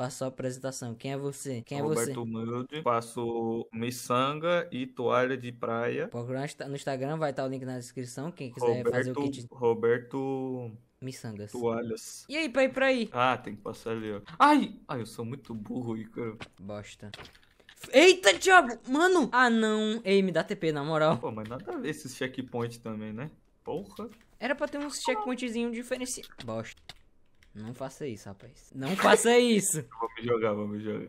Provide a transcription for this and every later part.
Faço a apresentação. Quem é você? Quem é Roberto você? Roberto Humilde. Faço miçanga e toalha de praia. Procurar no Instagram, vai estar o link na descrição. Quem quiser Roberto, fazer o kit. Roberto Miçangas. Toalhas. E aí, pra ir pra aí? Ah, tem que passar ali, ó. Ai! Ai, eu sou muito burro aí, Bosta. Eita, diabo! Mano! Ah, não. Ei, me dá TP, na moral. Pô, mas nada a ver esses checkpoint também, né? Porra. Era pra ter uns checkpointzinho diferenciados. Bosta. Não faça isso, rapaz. Não faça isso. vamos jogar, vamos jogar.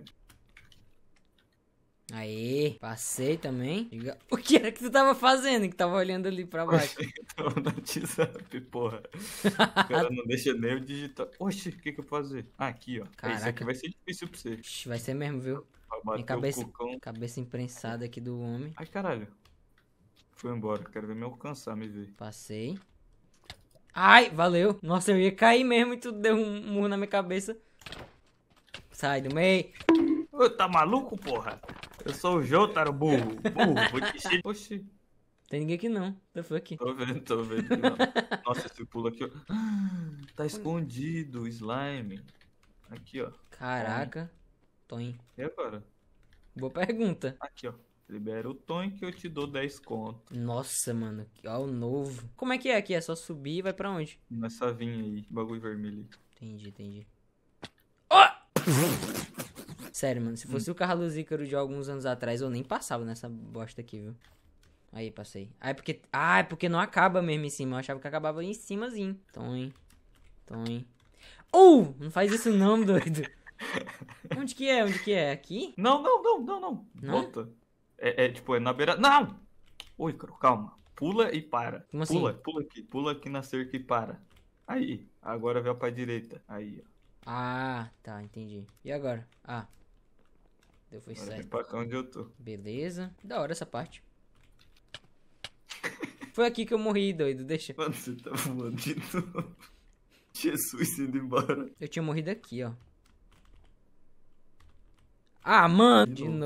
Aí, passei também. O que era que tu tava fazendo? Que tava olhando ali pra baixo. tava no WhatsApp, porra. O cara não deixa nem eu digitar. Oxe, o que que eu fazer? Ah, aqui, ó. Caraca. Isso aqui vai ser difícil pra você. Ixi, vai ser mesmo, viu? Minha cabeça, cabeça imprensada aqui do homem. Ai, caralho. Foi embora. Quero ver me alcançar, me ver. Passei. Ai, valeu. Nossa, eu ia cair mesmo e tu deu um murro na minha cabeça. Sai do meio. tá maluco, porra? Eu sou o Jotaro, burro. Burro, vou te encher. Oxi. Tem ninguém aqui não. Eu fui aqui. Tô vendo, tô vendo. Nossa, esse pulo aqui, ó. Ah, tá escondido, slime. Aqui, ó. Caraca. Tom. E agora? Boa pergunta. Aqui, ó. Libera o Tonk que eu te dou 10 conto. Nossa, mano. Ó, o novo. Como é que é aqui? É só subir e vai pra onde? Nessa vinha aí, bagulho vermelho. Entendi, entendi. Oh! Sério, mano, se fosse hum. o Carlos Ícaro de alguns anos atrás, eu nem passava nessa bosta aqui, viu? Aí, passei. Ah, é porque, ah, é porque não acaba mesmo em cima. Eu achava que acabava em cimazinho. Tom. hein? Então, Não faz isso não, doido. Onde que é? Onde que é? Aqui? Não, não, não, não, não. não? Volta. É, é, tipo, é na beira. Não! Oi, Cro, calma. Pula e para. Como pula, assim? pula aqui. Pula aqui na cerca e para. Aí. Agora vai pra direita. Aí, ó. Ah, tá, entendi. E agora? Ah. Deu foi certo. Pra cá onde eu tô. Beleza. Da hora essa parte. Foi aqui que eu morri, doido. Deixa. Mano, você tá voando de novo. Jesus indo embora. Eu tinha morrido aqui, ó. Ah, mano, de, de novo.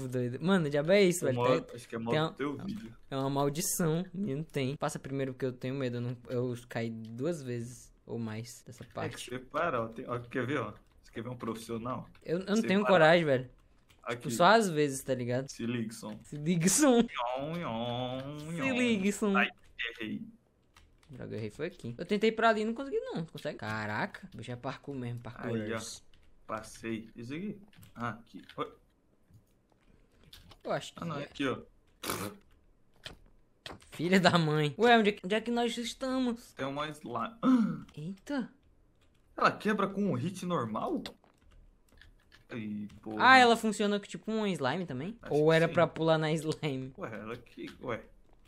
novo, doido. Mano, diabo é isso, é velho. acho que é mal do teu vídeo. É uma maldição, e não tem. Passa primeiro porque eu tenho medo, eu, não, eu caí duas vezes ou mais dessa parte. É que para, ó, tem, ó, quer ver, ó? Você quer ver um profissional? Eu, eu não tenho coragem, velho. Aqui. Tipo, só às vezes, tá ligado? Se liga, som. Se liga, som. Se liga, som. Ai, errei. Droga, errei foi aqui. Eu tentei pra ali e não consegui, não. Consegue? Caraca, o bicho é parkour mesmo, parkour. Aí, Passei. Isso aqui? Ah, aqui. Oi. Eu acho que. Ah, não, é. é aqui, ó. Filha da mãe. Ué, onde é, que, onde é que nós estamos? É uma lá. Eita. Ela quebra com um hit normal? Ai, ah, ela funciona tipo um slime também? Acho Ou era sim. pra pular na slime? Ué, ela aqui. Ué.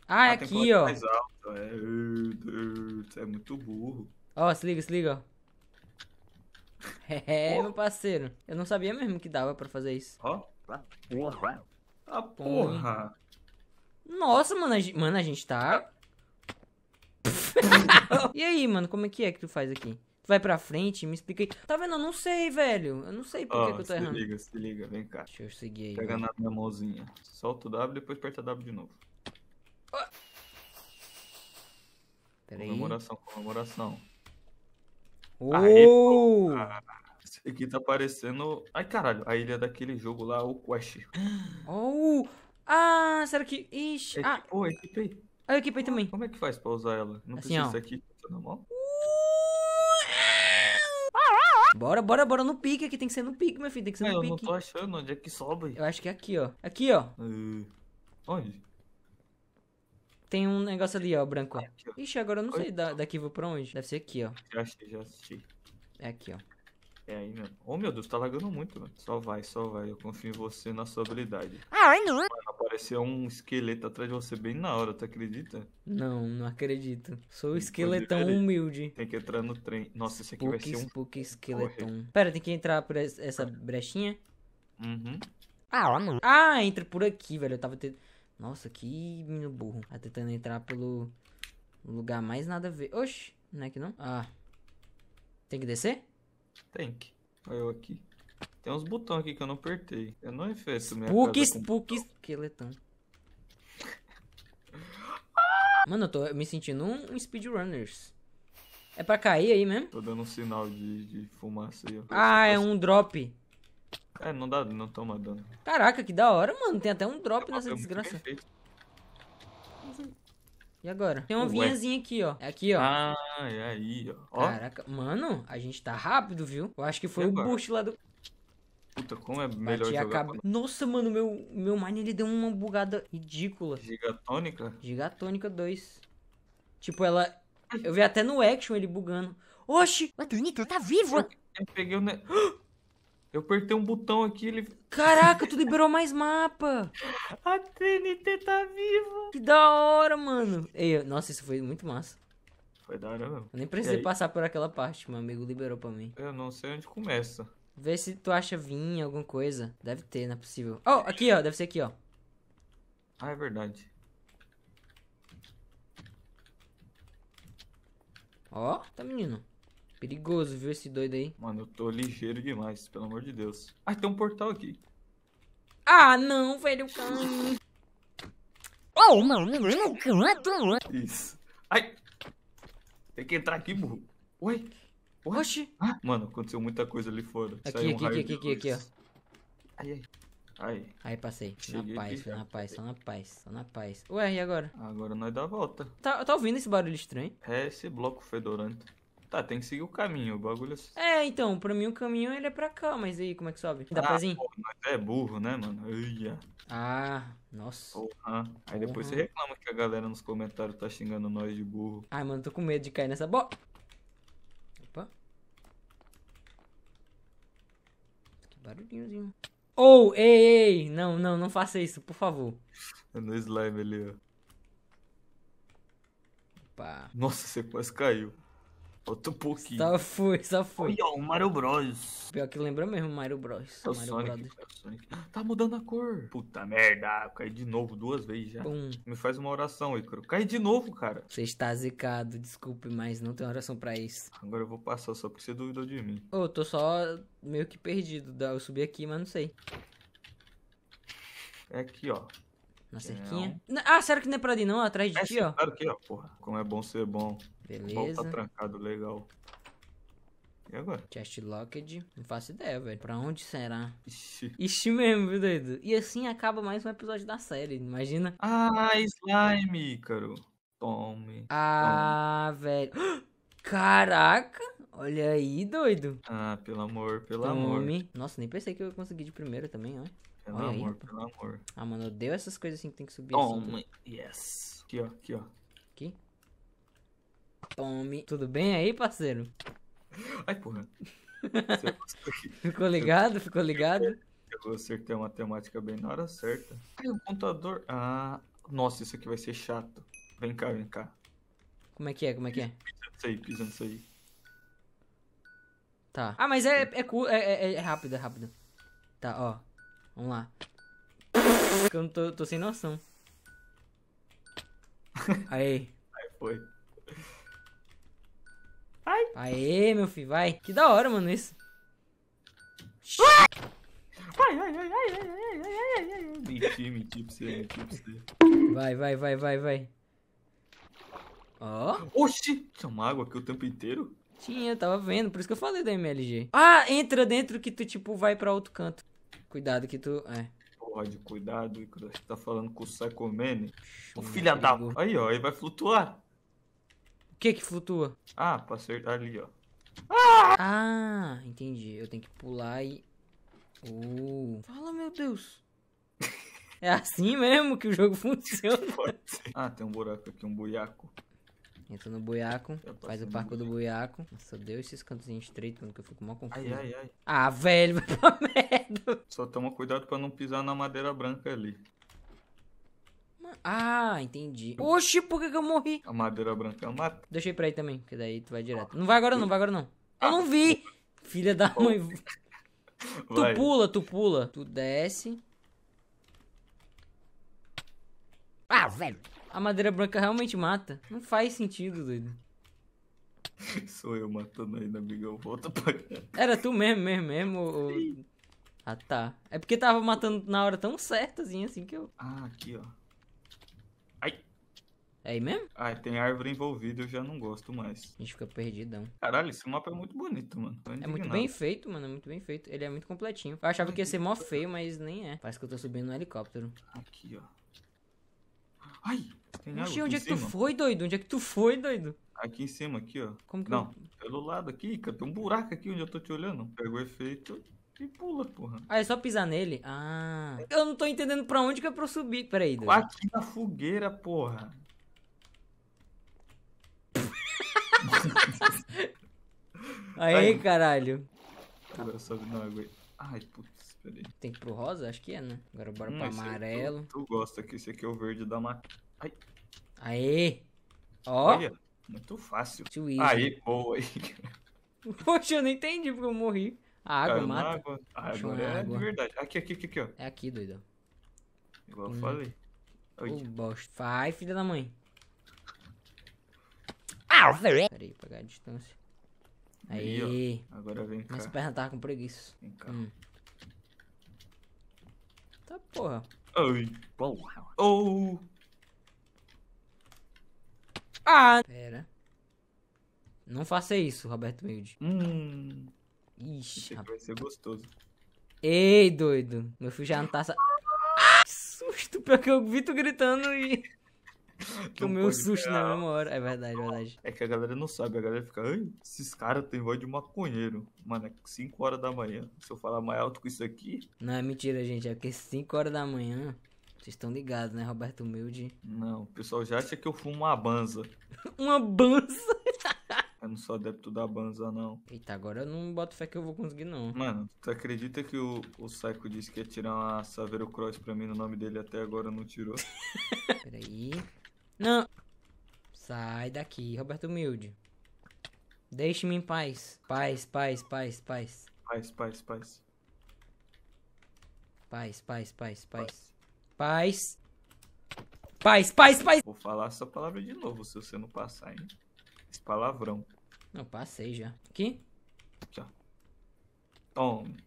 Ah, é aqui, ó. Mais alto. É, é muito burro. Ó, oh, se liga, se liga, ó. É, oh. meu parceiro. Eu não sabia mesmo que dava pra fazer isso. Ó, tá. oh. porra. Ah, porra. Nossa, mano, a gente, mano, a gente tá... e aí, mano, como é que é que tu faz aqui? Tu vai pra frente, me explica aí. Tá vendo? Eu não sei, velho. Eu não sei por oh, que, que eu tô errando. Se liga, se liga, vem cá. Deixa eu seguir aí. Pega na minha mãozinha. Solta o W e depois aperta W de novo. Oh. Peraí. Comemoração, comemoração. Uh! Aí, aqui tá parecendo. Ai, caralho, a ilha daquele jogo lá, o Quest. Oh! Ah, será que. Ixi. É, ah, equipei. Ah, eu equipei também. Como é que faz pra usar ela? Não assim, precisa ó. aqui, tá uh! Bora, bora, bora no pique aqui. Tem que ser no pique, meu filho. Tem que ser é, no eu pique. Eu não tô achando. Onde é que sobe? Eu acho que é aqui, ó. Aqui, ó. Uh, onde? Tem um negócio ali, ó, branco. Ixi, agora eu não sei da, daqui vou pra onde. Deve ser aqui, ó. Já achei, já assisti. É aqui, ó. É aí mesmo. Oh, meu Deus, tá lagando muito, mano. Só vai, só vai. Eu confio em você na sua habilidade. Ah, não. Mano, apareceu um esqueleto atrás de você bem na hora, tu acredita? Não, não acredito. Sou um esqueletão humilde. Tem que entrar no trem. Nossa, esse aqui Spooky, vai ser um... Spook esqueletão. Corre. Pera, tem que entrar por essa brechinha? Uhum. Ah, não. Ah, entra por aqui, velho. Eu tava tendo... Nossa, que menino burro. Tá tentando entrar pelo lugar mais nada a ver. Oxi, não é que não? Ah. Tem que descer? Tem que. Olha eu aqui. Tem uns botões aqui que eu não apertei. Eu não efeito minha Spook, casa spook, esqueletão. Mano, eu tô me sentindo um, um speedrunners. É pra cair aí mesmo? Tô dando um sinal de, de fumaça aí. Ah, é um drop. É, não dá, não toma dano. Caraca, que da hora, mano. Tem até um drop é, nessa é desgraça. E agora? Tem uma Ué. vinhazinha aqui, ó. É aqui, ó. Ah, é aí, ó. Caraca, mano, a gente tá rápido, viu? Eu acho que foi o boost lá do... Puta, como é melhor Bati jogar... Cab... Nossa, mano, meu, meu mine, ele deu uma bugada ridícula. Gigatônica? Gigatônica 2. Tipo, ela... Eu vi até no action ele bugando. Oxi! Antônio, tu tá vivo? Eu peguei o... Ne... Eu apertei um botão aqui, ele. Caraca, tu liberou mais mapa! A TNT tá viva! Que da hora, mano! Ei, nossa, isso foi muito massa. Foi da hora mesmo. Eu nem precisei passar por aquela parte, meu amigo liberou pra mim. Eu não sei onde começa. Vê se tu acha vinho, alguma coisa. Deve ter, não é possível. Oh, aqui, ó. Deve ser aqui, ó. Ah, é verdade. Ó, tá menino. Perigoso, viu esse doido aí? Mano, eu tô ligeiro demais, pelo amor de Deus. Ah, tem um portal aqui. Ah, não, velho, cão. Oh, mano, no canto. Isso. Ai. Tem que entrar aqui, burro. Oi. Oxi. Ah, mano, aconteceu muita coisa ali fora. Aqui, Saiu aqui, um aqui, aqui, aqui, aqui, ó. Ai, ai. Ai. Aí passei. na paz, na paz, só na paz, só na paz. Ué, e agora? Agora nós dá a volta. Tá, tá ouvindo esse barulho estranho? É esse bloco fedorante. Tá, tem que seguir o caminho, o bagulho... É, é, então, pra mim o caminho ele é pra cá, mas aí como é que sobe? Dá ah, pra é burro, né, mano? Ah, nossa. Porra. Aí depois uhum. você reclama que a galera nos comentários tá xingando nós de burro. Ai, mano, tô com medo de cair nessa bo... Opa. Que barulhinhozinho. Ou, oh, ei, ei, não, não, não faça isso, por favor. É no slime ali, ó. Opa. Nossa, você quase caiu. Outro pouquinho. Só foi, só foi. Olha, o Mario Bros. Pior que lembra mesmo Mario Bros. É o Mario Sonic, Brothers. É o Sonic. Ah, tá mudando a cor. Puta merda, eu ah, caí de novo duas vezes já. Me faz uma oração, Ícaro. Cai de novo, cara. Você está zicado, desculpe, mas não tem oração pra isso. Agora eu vou passar, só porque você duvidou de mim. Ô, oh, tô só meio que perdido. Eu subi aqui, mas não sei. É aqui, ó. Na cerquinha? Não. Ah, sério que não é pra ali não? Atrás de é, ti, ó. Claro que ó, é, porra. Como é bom ser bom. Tá tá Beleza. Tá trancado, legal. E agora? Chest Locked. Não faço ideia, velho. Pra onde será? Ixi. Ixi mesmo, viu, doido? E assim acaba mais um episódio da série, imagina. Ah, slime, Ícaro. Tome. Ah, tome. velho. Caraca! Olha aí, doido. Ah, pelo amor, pelo Tome. amor. Nossa, nem pensei que eu ia conseguir de primeira também, ó. Pelo Olha amor, aí. pelo amor. Ah, mano, eu deu essas coisas assim que tem que subir. Assim, tome. Assim, tá? Yes. Aqui, ó, aqui, ó. Aqui? Tome. Tudo bem aí, parceiro? Ai, porra. ficou ligado? Ficou ligado? Eu acertei uma temática bem na hora certa. Aí o contador. Ah, nossa, isso aqui vai ser chato. Vem cá, vem cá. Como é que é? Como é que é? Pisa nisso aí, pisa nisso aí. Tá. Ah, mas é, é, é, é, é rápido, é rápido. Tá, ó. Vamos lá. Eu não tô, tô sem noção. Aí. Aí foi. Ai. Aê, meu filho, vai. Que da hora, mano, isso. Ai, ai, ai, ai, ai, ai, ai, ai, ai. Menti, menti pra você, menti pra você. Vai, vai, vai, vai, vai. Ó. Oh. Oxi, tinha uma água aqui o tempo inteiro? Tinha, eu tava vendo, por isso que eu falei da MLG. Ah, entra dentro que tu, tipo, vai pra outro canto. Cuidado que tu... É. Pode, cuidado, que tu tá falando com o Psycho Man. Ô, hum, filha da... Aí, ó, ele vai flutuar que que flutua? Ah, pra acertar ali, ó. Ah! entendi. Eu tenho que pular e... Uh. Fala, meu Deus. é assim mesmo que o jogo funciona? ah, tem um buraco aqui, um buiaco. Entra no buiaco, faz o barco do buiaco. Nossa, deu esses cantos estreitos, mano, que eu fico mal confuso. Ai, ai, ai. Ah, velho, vai pra merda. Só toma cuidado pra não pisar na madeira branca ali. Ah, entendi. Oxi, por que, que eu morri? A madeira branca é mata. Deixei pra aí também, que daí tu vai direto. Não vai agora não, vai agora não. Eu não ah. vi! Filha da mãe. Tu pula, tu pula. Tu desce. Ah, velho. A madeira branca realmente mata. Não faz sentido, doido. Sou eu matando ainda, amigão. Volta pra cá. Era tu mesmo, mesmo, mesmo? Ou... Ah, tá. É porque tava matando na hora tão certazinha assim que eu... Ah, aqui, ó. É aí mesmo? Ah, tem árvore envolvida, eu já não gosto mais. A gente fica perdidão. Caralho, esse mapa é muito bonito, mano. É muito bem feito, mano. É muito bem feito. Ele é muito completinho. Eu achava que ia ser mó feio, mas nem é. Parece que eu tô subindo no helicóptero. Aqui, ó. Ai! Tem Oxi, onde é que cima. tu foi, doido? Onde é que tu foi, doido? Aqui em cima, aqui, ó. Como que Não, eu... pelo lado aqui, cara. Tem um buraco aqui onde eu tô te olhando. Pega o efeito e pula, porra. Ah, é só pisar nele? Ah. Eu não tô entendendo pra onde que é pra eu subir. Peraí, doido. Aqui na fogueira, porra. Aí, Aí, caralho. Agora sobe não aguento. Ai, putz, peraí. Tem que pro rosa? Acho que é, né? Agora bora hum, pro é amarelo. Tu, tu, gosta que esse aqui é o verde da mata. Ai. Aê! Ó! Olha, muito fácil. Twiz, Aí, boa. Poxa, eu não entendi porque eu morri. A água Caiu mata. Água. A é água. de verdade. Aqui, aqui, aqui, aqui, ó. É aqui, doidão. Igual hum. eu falei. Oi. O bosta. Vai, filha da mãe. Peraí, pegar a distância. Aí. aí agora vem cá. Minhas pernas tava com preguiça. Vem cá. Hum. Tá porra. Ai, porra. Oh. Ah! ah. Pera. Não faça isso, Roberto Wilde. Hum. Ixi, rapaz. Vai ser gostoso. Ei, doido. Meu filho já não tá... Ah, que susto. Pior que eu vi tu gritando e... Tomei um susto na ah, mesma hora. É verdade, é verdade. É que a galera não sabe, a galera fica, ai, esses caras têm voz de maconheiro. Mano, é 5 horas da manhã. Se eu falar mais alto com isso aqui. Não, é mentira, gente. É porque 5 horas da manhã. Vocês estão ligados, né, Roberto Humilde? Não, o pessoal já acha que eu fumo uma banza. uma banza? Eu não sou adepto da banza, não. Eita, agora eu não boto fé que eu vou conseguir, não. Mano, tu acredita que o, o Psycho disse que ia tirar uma Savero Cross pra mim no nome dele até agora não tirou? Peraí. Não. Sai daqui, Roberto Humilde. Deixe-me em paz. Paz, paz, paz, paz. Paz, paz, paz. Paz, paz, paz, paz. Paz. Paz, paz, paz. Vou falar essa palavra de novo se você não passar, hein? Esse palavrão. Não, passei já. Aqui? Aqui, ó. Tome.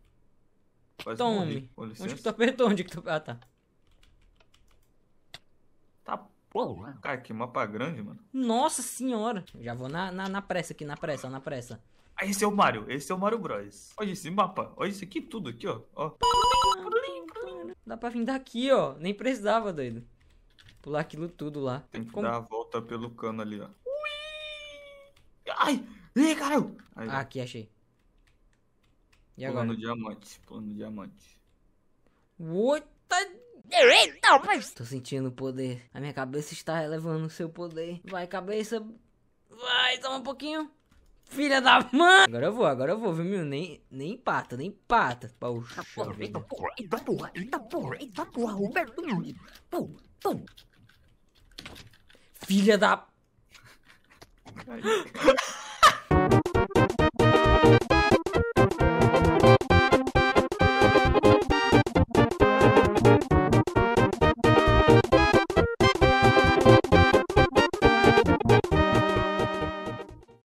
Quase Tome. Onde que tu apertou? Onde que tu... Ah, tá. Pô, cara, que mapa grande, mano. Nossa senhora. Já vou na, na, na pressa aqui, na pressa, na pressa. Ah, esse é o Mario, esse é o Mario Bros. Olha esse mapa, olha isso aqui tudo aqui, ó. ó. Dá pra vir daqui, ó. Nem precisava, doido. Pular aquilo tudo lá. Tem que Como... dar a volta pelo cano ali, ó. Ui! Ai! Ih, caralho! Aí, ah, aqui, achei. E pulando agora? Pulando diamante, pulando diamante. What Tô sentindo o poder. A minha cabeça está elevando o seu poder. Vai, cabeça. Vai, toma um pouquinho. Filha da mãe! Agora eu vou, agora eu vou, viu, meu? Nem, nem empata, nem empata. Poxa vida. Filha da...